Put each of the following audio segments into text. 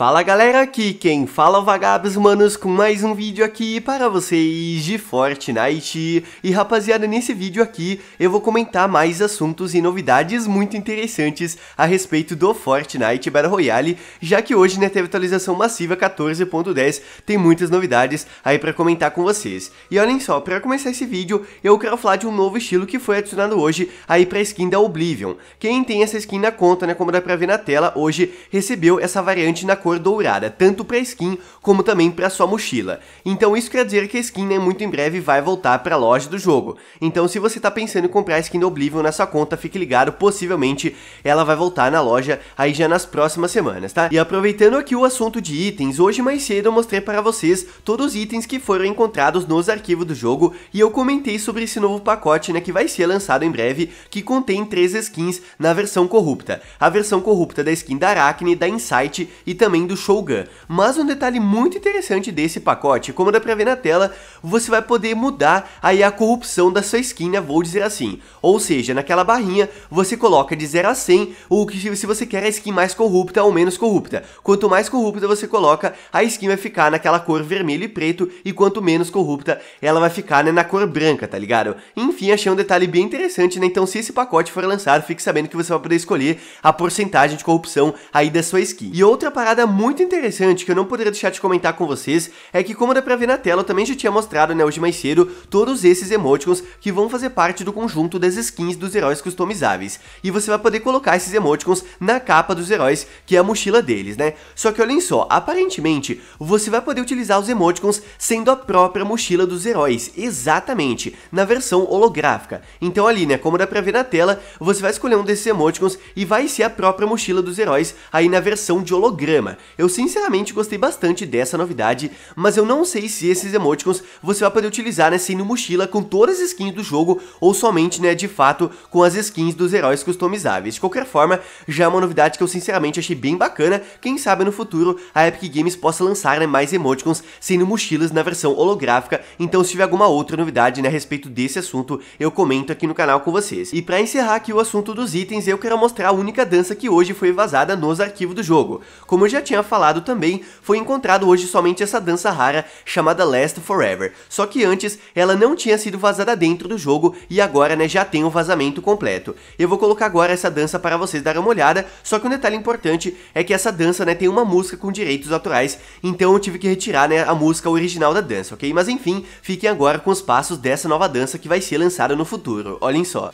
Fala galera, aqui quem fala é o Vagabos Manos com mais um vídeo aqui para vocês de Fortnite. E rapaziada, nesse vídeo aqui eu vou comentar mais assuntos e novidades muito interessantes a respeito do Fortnite Battle Royale, já que hoje né, teve atualização massiva 14.10, tem muitas novidades aí para comentar com vocês. E olhem só, para começar esse vídeo eu quero falar de um novo estilo que foi adicionado hoje aí para a skin da Oblivion. Quem tem essa skin na conta, né, como dá para ver na tela, hoje recebeu essa variante na cor cor dourada, tanto para skin como também para sua mochila. Então isso quer dizer que a skin né, muito em breve vai voltar para a loja do jogo. Então se você está pensando em comprar a skin do Oblivion na sua conta, fique ligado, possivelmente ela vai voltar na loja aí já nas próximas semanas, tá? E aproveitando aqui o assunto de itens, hoje mais cedo eu mostrei para vocês todos os itens que foram encontrados nos arquivos do jogo e eu comentei sobre esse novo pacote né, que vai ser lançado em breve, que contém três skins na versão corrupta. A versão corrupta da skin da Arachne, da Insight e também também do Shogun. Mas um detalhe muito interessante desse pacote, como dá pra ver na tela, você vai poder mudar aí a corrupção da sua skin, né? vou dizer assim. Ou seja, naquela barrinha você coloca de 0 a 100 o que se você quer a skin mais corrupta ou menos corrupta. Quanto mais corrupta você coloca, a skin vai ficar naquela cor vermelho e preto, e quanto menos corrupta, ela vai ficar né, na cor branca, tá ligado? Enfim, achei um detalhe bem interessante, né? Então se esse pacote for lançado, fique sabendo que você vai poder escolher a porcentagem de corrupção aí da sua skin. E outra parada parada muito interessante que eu não poderia deixar de comentar com vocês é que, como dá pra ver na tela, eu também já tinha mostrado né, hoje mais cedo todos esses emoticons que vão fazer parte do conjunto das skins dos heróis customizáveis. E você vai poder colocar esses emoticons na capa dos heróis, que é a mochila deles, né? Só que olhem só, aparentemente você vai poder utilizar os emoticons sendo a própria mochila dos heróis, exatamente, na versão holográfica. Então ali, né, como dá pra ver na tela, você vai escolher um desses emoticons e vai ser a própria mochila dos heróis aí na versão de holograma. Eu sinceramente gostei bastante dessa novidade, mas eu não sei se esses emoticons você vai poder utilizar né, sendo mochila com todas as skins do jogo ou somente né, de fato com as skins dos heróis customizáveis. De qualquer forma, já é uma novidade que eu sinceramente achei bem bacana, quem sabe no futuro a Epic Games possa lançar né, mais emoticons sendo mochilas na versão holográfica, então se tiver alguma outra novidade né, a respeito desse assunto, eu comento aqui no canal com vocês. E para encerrar aqui o assunto dos itens, eu quero mostrar a única dança que hoje foi vazada nos arquivos do jogo. Como eu já já tinha falado também, foi encontrado hoje somente essa dança rara chamada Last Forever. Só que antes ela não tinha sido vazada dentro do jogo e agora né, já tem o vazamento completo. Eu vou colocar agora essa dança para vocês darem uma olhada, só que um detalhe importante é que essa dança né, tem uma música com direitos autorais, então eu tive que retirar né, a música original da dança, ok? Mas enfim, fiquem agora com os passos dessa nova dança que vai ser lançada no futuro, olhem só.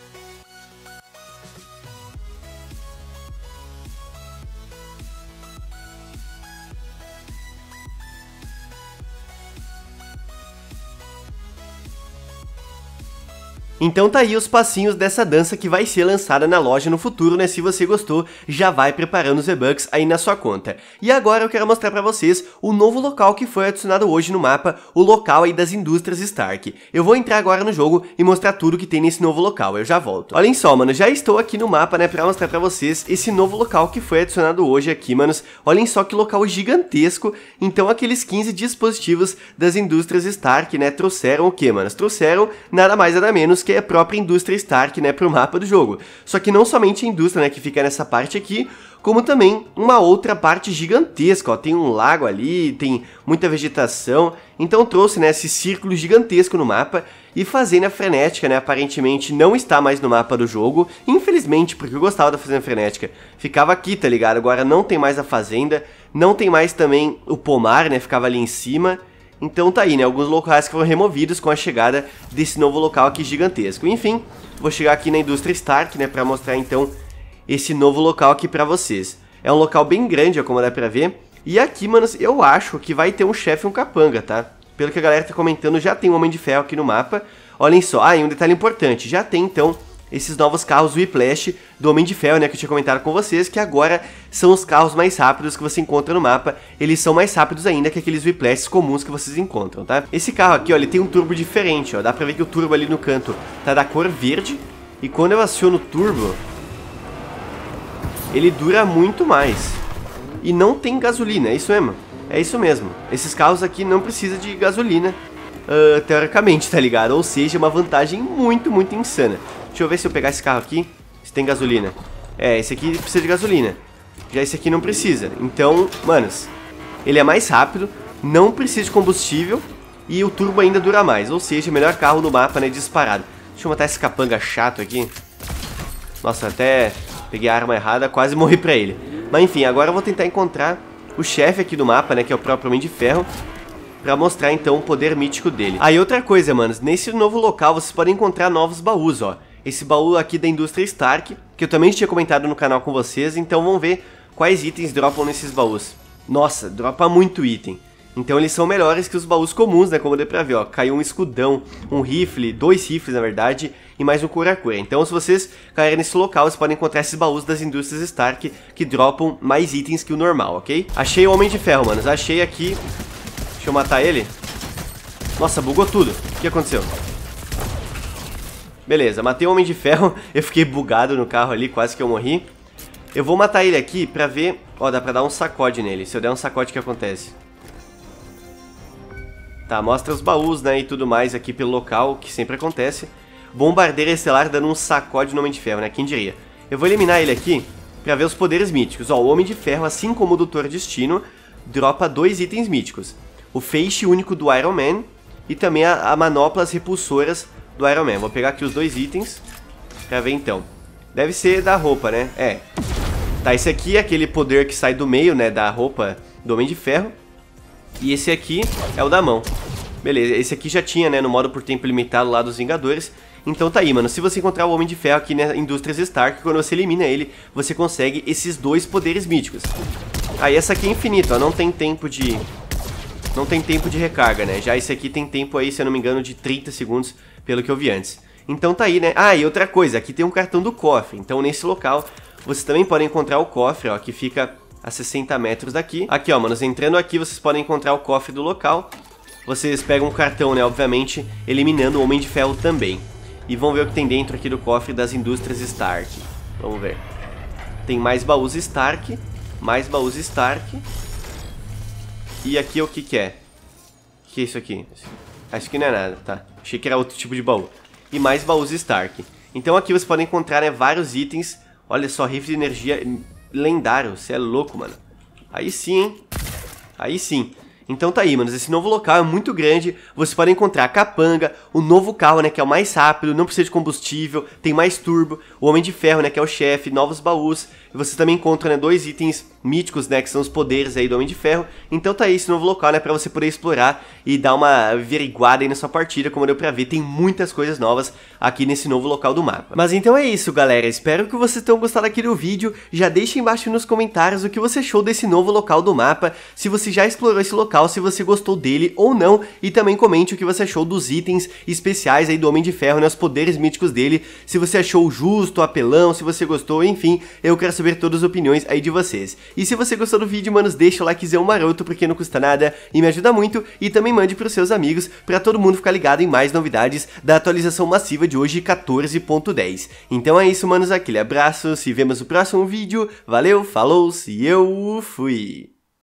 Então tá aí os passinhos dessa dança que vai ser lançada na loja no futuro, né? Se você gostou, já vai preparando os e-bucks aí na sua conta. E agora eu quero mostrar para vocês o novo local que foi adicionado hoje no mapa, o local aí das indústrias Stark. Eu vou entrar agora no jogo e mostrar tudo que tem nesse novo local, eu já volto. Olhem só, mano, já estou aqui no mapa, né, pra mostrar pra vocês esse novo local que foi adicionado hoje aqui, manos. Olhem só que local gigantesco, então aqueles 15 dispositivos das indústrias Stark, né, trouxeram o que, manos? Trouxeram nada mais nada menos que é a própria indústria Stark, né, para o mapa do jogo. Só que não somente a indústria, né, que fica nessa parte aqui, como também uma outra parte gigantesca, ó, tem um lago ali, tem muita vegetação, então trouxe, né, esse círculo gigantesco no mapa, e Fazenda Frenética, né, aparentemente não está mais no mapa do jogo, infelizmente, porque eu gostava da Fazenda Frenética, ficava aqui, tá ligado, agora não tem mais a Fazenda, não tem mais também o Pomar, né, ficava ali em cima, então tá aí, né? Alguns locais que foram removidos com a chegada desse novo local aqui gigantesco. Enfim, vou chegar aqui na indústria Stark, né? Pra mostrar então esse novo local aqui pra vocês. É um local bem grande, como dá pra ver. E aqui, manos, eu acho que vai ter um chefe e um capanga, tá? Pelo que a galera tá comentando, já tem um Homem de Ferro aqui no mapa. Olhem só. Ah, e um detalhe importante. Já tem, então, esses novos carros Whiplash do Homem de Ferro, né, que eu tinha comentado com vocês, que agora são os carros mais rápidos que você encontra no mapa, eles são mais rápidos ainda que aqueles Whiplashes comuns que vocês encontram, tá? Esse carro aqui, ó, ele tem um turbo diferente, ó, dá pra ver que o turbo ali no canto tá da cor verde, e quando eu aciono o turbo, ele dura muito mais. E não tem gasolina, é isso mesmo? É isso mesmo. Esses carros aqui não precisam de gasolina, uh, teoricamente, tá ligado? Ou seja, é uma vantagem muito, muito insana. Deixa eu ver se eu pegar esse carro aqui, se tem gasolina. É, esse aqui precisa de gasolina. Já esse aqui não precisa. Então, manos, ele é mais rápido, não precisa de combustível e o turbo ainda dura mais. Ou seja, melhor carro no mapa, né, disparado. Deixa eu matar esse capanga chato aqui. Nossa, até peguei a arma errada, quase morri pra ele. Mas enfim, agora eu vou tentar encontrar o chefe aqui do mapa, né, que é o próprio Homem de Ferro, pra mostrar então o poder mítico dele. Aí outra coisa, manos, nesse novo local vocês podem encontrar novos baús, ó esse baú aqui da indústria Stark, que eu também tinha comentado no canal com vocês, então vamos ver quais itens dropam nesses baús. Nossa, dropa muito item. Então eles são melhores que os baús comuns, né, como deu pra ver, ó, caiu um escudão, um rifle, dois rifles na verdade, e mais um cura-cura. Então se vocês caírem nesse local, vocês podem encontrar esses baús das indústrias Stark, que dropam mais itens que o normal, ok? Achei o Homem de Ferro, manos, achei aqui, deixa eu matar ele. Nossa, bugou tudo, o que aconteceu? Beleza, matei o Homem de Ferro, eu fiquei bugado no carro ali, quase que eu morri. Eu vou matar ele aqui pra ver... Ó, dá pra dar um sacode nele. Se eu der um sacode, o que acontece? Tá, mostra os baús, né, e tudo mais aqui pelo local, que sempre acontece. Bombardeiro Estelar dando um sacode no Homem de Ferro, né? Quem diria? Eu vou eliminar ele aqui pra ver os poderes míticos. Ó, o Homem de Ferro, assim como o Doutor Destino, dropa dois itens míticos. O feixe único do Iron Man e também a, a manoplas repulsoras do Iron Man. Vou pegar aqui os dois itens pra ver então. Deve ser da roupa, né? É. Tá, esse aqui é aquele poder que sai do meio, né, da roupa do Homem de Ferro. E esse aqui é o da mão. Beleza, esse aqui já tinha, né, no modo por tempo limitado lá dos Vingadores. Então tá aí, mano. Se você encontrar o Homem de Ferro aqui na né, Indústrias Stark, quando você elimina ele, você consegue esses dois poderes míticos. Aí ah, essa aqui é infinita, ó. Não tem tempo de... Não tem tempo de recarga, né? Já esse aqui tem tempo aí, se eu não me engano, de 30 segundos pelo que eu vi antes. Então tá aí, né? Ah, e outra coisa, aqui tem um cartão do cofre. Então nesse local você também pode encontrar o cofre, ó, que fica a 60 metros daqui. Aqui, ó, manos, entrando aqui vocês podem encontrar o cofre do local. Vocês pegam o cartão, né, obviamente, eliminando o Homem de Ferro também. E vão ver o que tem dentro aqui do cofre das indústrias Stark. Vamos ver. Tem mais baús Stark, mais baús Stark. E aqui é o que que é? O que é isso aqui? Isso aqui. Acho que não é nada, tá. Achei que era outro tipo de baú. E mais baús Stark. Então aqui você pode encontrar né, vários itens. Olha só, rifle de energia lendário. Você é louco, mano. Aí sim, hein? Aí sim. Então tá aí, manos, esse novo local é muito grande, você pode encontrar a capanga, o novo carro, né, que é o mais rápido, não precisa de combustível, tem mais turbo, o Homem de Ferro, né, que é o chefe, novos baús, e você também encontra né, dois itens míticos, né, que são os poderes aí do Homem de Ferro. Então tá aí esse novo local, né, para você poder explorar e dar uma averiguada aí na sua partida, como deu para ver, tem muitas coisas novas aqui nesse novo local do mapa. Mas então é isso, galera. Espero que vocês tenham gostado aqui do vídeo. Já deixa embaixo nos comentários o que você achou desse novo local do mapa, se você já explorou esse local, se você gostou dele ou não, e também comente o que você achou dos itens especiais aí do Homem de Ferro, né, os poderes míticos dele, se você achou justo, apelão, se você gostou, enfim, eu quero saber todas as opiniões aí de vocês. E se você gostou do vídeo, manos, deixa o likezão maroto porque não custa nada e me ajuda muito e também mande pros seus amigos para todo mundo ficar ligado em mais novidades da atualização massiva de hoje 14.10. Então é isso, manos, aquele abraço, se vemos no próximo vídeo, valeu, falou, se eu fui!